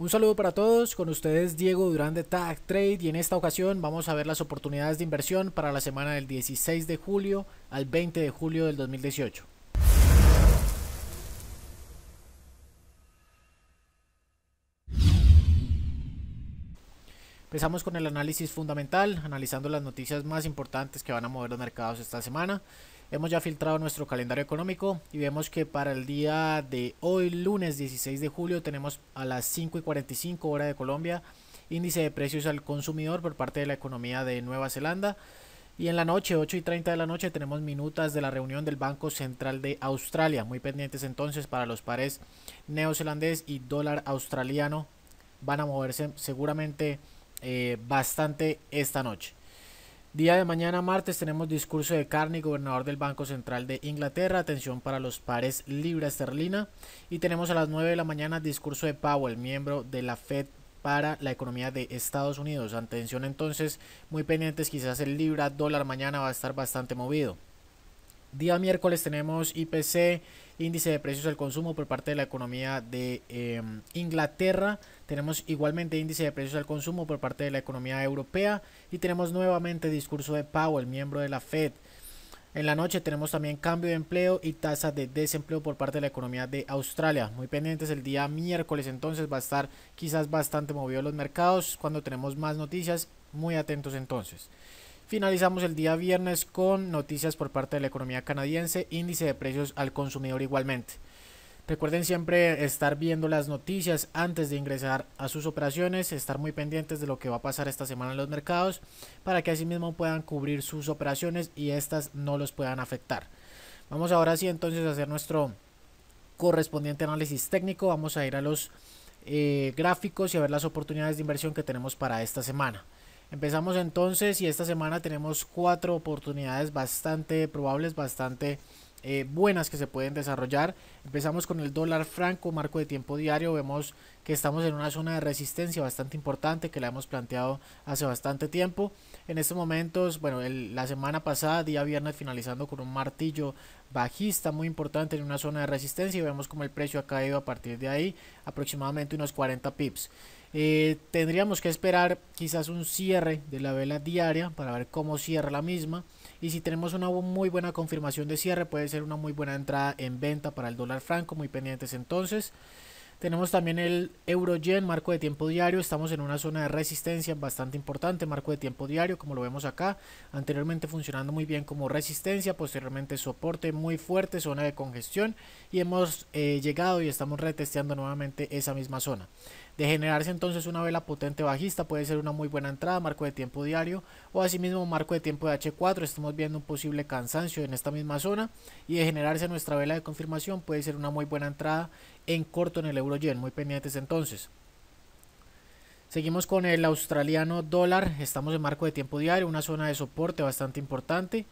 Un saludo para todos, con ustedes Diego Durán de Tag Trade y en esta ocasión vamos a ver las oportunidades de inversión para la semana del 16 de julio al 20 de julio del 2018. Empezamos con el análisis fundamental, analizando las noticias más importantes que van a mover los mercados esta semana. Hemos ya filtrado nuestro calendario económico y vemos que para el día de hoy, lunes 16 de julio, tenemos a las 5 y 45 hora de Colombia índice de precios al consumidor por parte de la economía de Nueva Zelanda. Y en la noche, 8 y 30 de la noche, tenemos minutas de la reunión del Banco Central de Australia. Muy pendientes entonces para los pares neozelandés y dólar australiano. Van a moverse seguramente eh, bastante esta noche. Día de mañana, martes, tenemos discurso de Carney, gobernador del Banco Central de Inglaterra. Atención para los pares libra esterlina. Y tenemos a las 9 de la mañana discurso de Powell, miembro de la Fed para la economía de Estados Unidos. Atención entonces, muy pendientes, quizás el libra dólar mañana va a estar bastante movido. Día miércoles tenemos IPC índice de precios al consumo por parte de la economía de em, Inglaterra. Tenemos igualmente índice de precios al consumo por parte de la economía europea. Y tenemos nuevamente discurso de Powell, miembro de la Fed. En la noche tenemos también cambio de empleo y tasa de desempleo por parte de la economía de Australia. Muy pendientes el día miércoles entonces va a estar quizás bastante movido los mercados. Cuando tenemos más noticias, muy atentos entonces. Finalizamos el día viernes con noticias por parte de la economía canadiense, índice de precios al consumidor igualmente. Recuerden siempre estar viendo las noticias antes de ingresar a sus operaciones, estar muy pendientes de lo que va a pasar esta semana en los mercados para que asimismo puedan cubrir sus operaciones y estas no los puedan afectar. Vamos ahora sí entonces a hacer nuestro correspondiente análisis técnico. Vamos a ir a los eh, gráficos y a ver las oportunidades de inversión que tenemos para esta semana. Empezamos entonces y esta semana tenemos cuatro oportunidades bastante probables, bastante eh, buenas que se pueden desarrollar. Empezamos con el dólar franco, marco de tiempo diario. Vemos que estamos en una zona de resistencia bastante importante que la hemos planteado hace bastante tiempo. En estos momentos, bueno, la semana pasada, día viernes, finalizando con un martillo bajista muy importante en una zona de resistencia y vemos como el precio ha caído a partir de ahí aproximadamente unos 40 pips. Eh, tendríamos que esperar quizás un cierre de la vela diaria para ver cómo cierra la misma. Y si tenemos una muy buena confirmación de cierre, puede ser una muy buena entrada en venta para el dólar franco, muy pendientes entonces. Tenemos también el Euro Yen, marco de tiempo diario. Estamos en una zona de resistencia bastante importante, marco de tiempo diario, como lo vemos acá. Anteriormente funcionando muy bien como resistencia, posteriormente soporte muy fuerte, zona de congestión. Y hemos eh, llegado y estamos retesteando nuevamente esa misma zona. De generarse entonces una vela potente bajista puede ser una muy buena entrada, marco de tiempo diario o asimismo marco de tiempo de H4, estamos viendo un posible cansancio en esta misma zona y de generarse nuestra vela de confirmación puede ser una muy buena entrada en corto en el euro yen, muy pendientes entonces. Seguimos con el australiano dólar, estamos en marco de tiempo diario, una zona de soporte bastante importante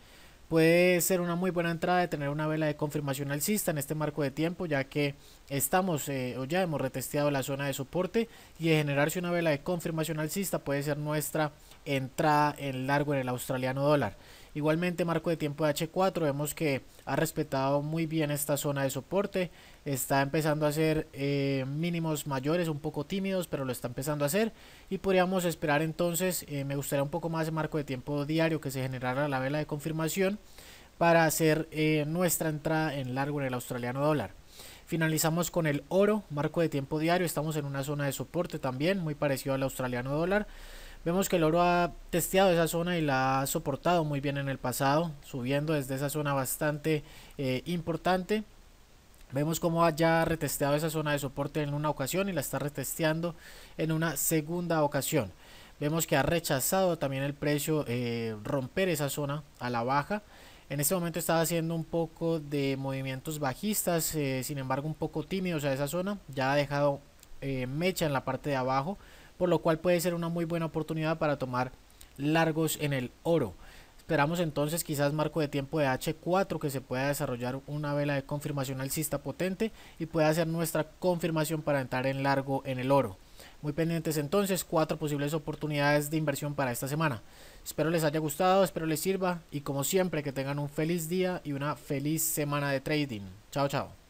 puede ser una muy buena entrada de tener una vela de confirmación alcista en este marco de tiempo, ya que estamos eh, o ya hemos retesteado la zona de soporte y de generarse una vela de confirmación alcista puede ser nuestra entrada en largo en el australiano dólar. Igualmente marco de tiempo de H4 vemos que ha respetado muy bien esta zona de soporte. Está empezando a hacer eh, mínimos mayores, un poco tímidos, pero lo está empezando a hacer. Y podríamos esperar entonces, eh, me gustaría un poco más marco de tiempo diario que se generara la vela de confirmación para hacer eh, nuestra entrada en largo en el australiano dólar. Finalizamos con el oro, marco de tiempo diario, estamos en una zona de soporte también, muy parecido al australiano dólar. Vemos que el oro ha testeado esa zona y la ha soportado muy bien en el pasado, subiendo desde esa zona bastante eh, importante. Vemos cómo ya ha retesteado esa zona de soporte en una ocasión y la está retesteando en una segunda ocasión. Vemos que ha rechazado también el precio eh, romper esa zona a la baja. En este momento está haciendo un poco de movimientos bajistas, eh, sin embargo un poco tímidos a esa zona. Ya ha dejado mecha en la parte de abajo por lo cual puede ser una muy buena oportunidad para tomar largos en el oro. Esperamos entonces quizás marco de tiempo de H4 que se pueda desarrollar una vela de confirmación alcista potente y pueda ser nuestra confirmación para entrar en largo en el oro. Muy pendientes entonces, cuatro posibles oportunidades de inversión para esta semana. Espero les haya gustado, espero les sirva y como siempre que tengan un feliz día y una feliz semana de trading. Chao, chao.